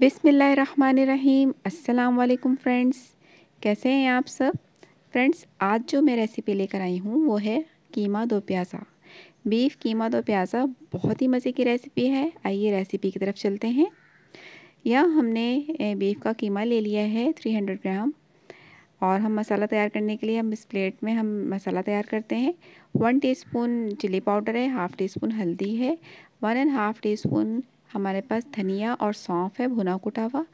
बिसमीम् वालेकुम फ्रेंड्स कैसे हैं आप सब फ्रेंड्स आज जो मैं रेसिपी लेकर आई हूँ वो है कीमा दो प्याज़ा बीफ कीमा दो प्याज़ा बहुत ही मज़े की रेसिपी है आइए रेसिपी की तरफ चलते हैं यह हमने बीफ का कीमा ले लिया है 300 ग्राम और हम मसाला तैयार करने के लिए हम इस प्लेट में हम मसाला तैयार करते हैं वन स्पून चिली पाउडर है हाफ़ टी स्पून हल्दी है one and half teaspoon हमारे पास धनिया और सौंफ है भुना कुटा हुआ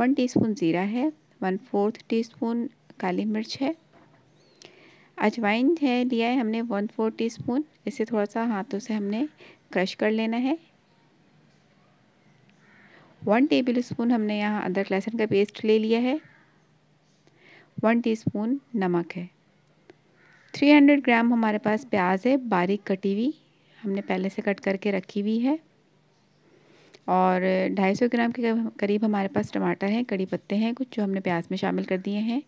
वन टी ज़ीरा है वन फोर्थ टी काली मिर्च है अजवाइन है लिया है हमने वन फोर टी इसे थोड़ा सा हाथों से हमने क्रश कर लेना है वन टेबल स्पून हमने यहाँ अदरक लहसुन का पेस्ट ले लिया है वन टीस्पून नमक है थ्री हंड्रेड ग्राम हमारे पास प्याज है बारीक कटी हुई हमने पहले से कट करके रखी हुई है और 250 ग्राम के करीब हमारे पास टमाटर हैं कड़ी पत्ते हैं कुछ जो हमने प्याज में शामिल कर दिए हैं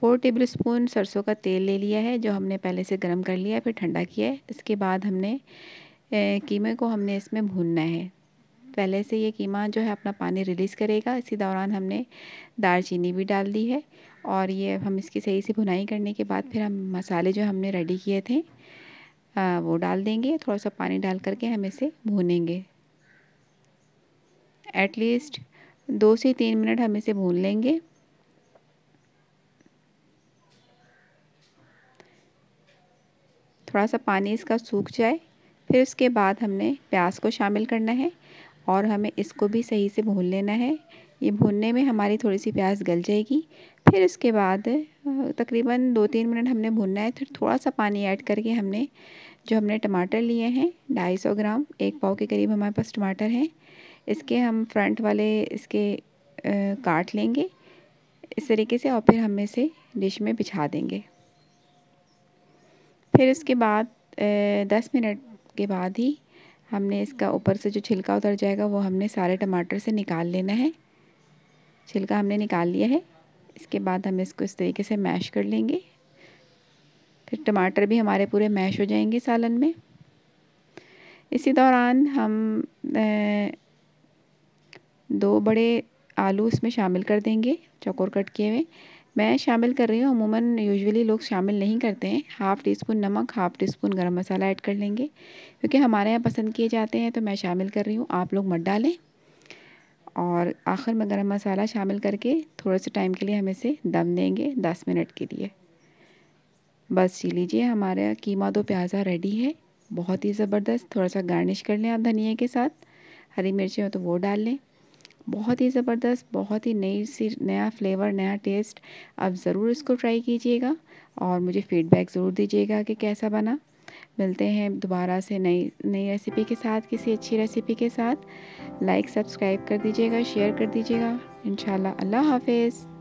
फोर टेबल स्पून सरसों का तेल ले लिया है जो हमने पहले से गर्म कर लिया है फिर ठंडा किया है इसके बाद हमने कीमे को हमने इसमें भूनना है पहले से ये कीमा जो है अपना पानी रिलीज़ करेगा इसी दौरान हमने दालचीनी भी डाल दी है और ये हम इसकी सही से भुनाई करने के बाद फिर हम मसाले जो हमने रेडी किए थे आ, वो डाल देंगे थोड़ा सा पानी डाल करके हम इसे भूनेंगे एटलीस्ट दो से तीन मिनट हम इसे भून लेंगे थोड़ा सा पानी इसका सूख जाए फिर उसके बाद हमने प्याज को शामिल करना है और हमें इसको भी सही से भून लेना है ये भूनने में हमारी थोड़ी सी प्याज गल जाएगी फिर उसके बाद तकरीबन दो तीन मिनट हमने भूनना है फिर थोड़ा सा पानी ऐड करके हमने जो हमने टमाटर लिए हैं ढाई सौ ग्राम एक पाव के करीब हमारे पास टमाटर हैं इसके हम फ्रंट वाले इसके काट लेंगे इस तरीके से और फिर हम इसे डिश में बिछा देंगे फिर उसके बाद दस मिनट के बाद ही हमने इसका ऊपर से जो छिलका उतर जाएगा वो हमने सारे टमाटर से निकाल लेना है छिलका हमने निकाल लिया है इसके बाद हम इसको इस तरीके से मैश कर लेंगे फिर टमाटर भी हमारे पूरे मैश हो जाएंगे सालन में इसी दौरान हम दो बड़े आलू इसमें शामिल कर देंगे चकोर कट किए हुए मैं शामिल कर रही हूँ अमूमन यूजुअली लोग शामिल नहीं करते हैं हाफ़ टी स्पून नमक हाफ़ टी स्पून गर्म मसाला ऐड कर लेंगे क्योंकि हमारे यहाँ पसंद किए जाते हैं तो मैं शामिल कर रही हूँ आप लोग मत डालें और आखिर में गरम मसाला शामिल करके थोड़े से टाइम के लिए हम इसे दम देंगे दस मिनट के लिए बस जी लीजिए हमारा कीमा दो प्याज़ा रेडी है बहुत ही ज़बरदस्त थोड़ा सा गार्निश कर लें आप धनिया के साथ हरी मिर्ची हो तो वो डाल लें बहुत ही ज़बरदस्त बहुत ही नई सी नया फ्लेवर नया टेस्ट आप ज़रूर इसको ट्राई कीजिएगा और मुझे फीडबैक ज़रूर दीजिएगा कि कैसा बना मिलते हैं दोबारा से नई नई रेसिपी के साथ किसी अच्छी रेसिपी के साथ लाइक सब्सक्राइब कर दीजिएगा शेयर कर दीजिएगा इन अल्लाह हाफिज़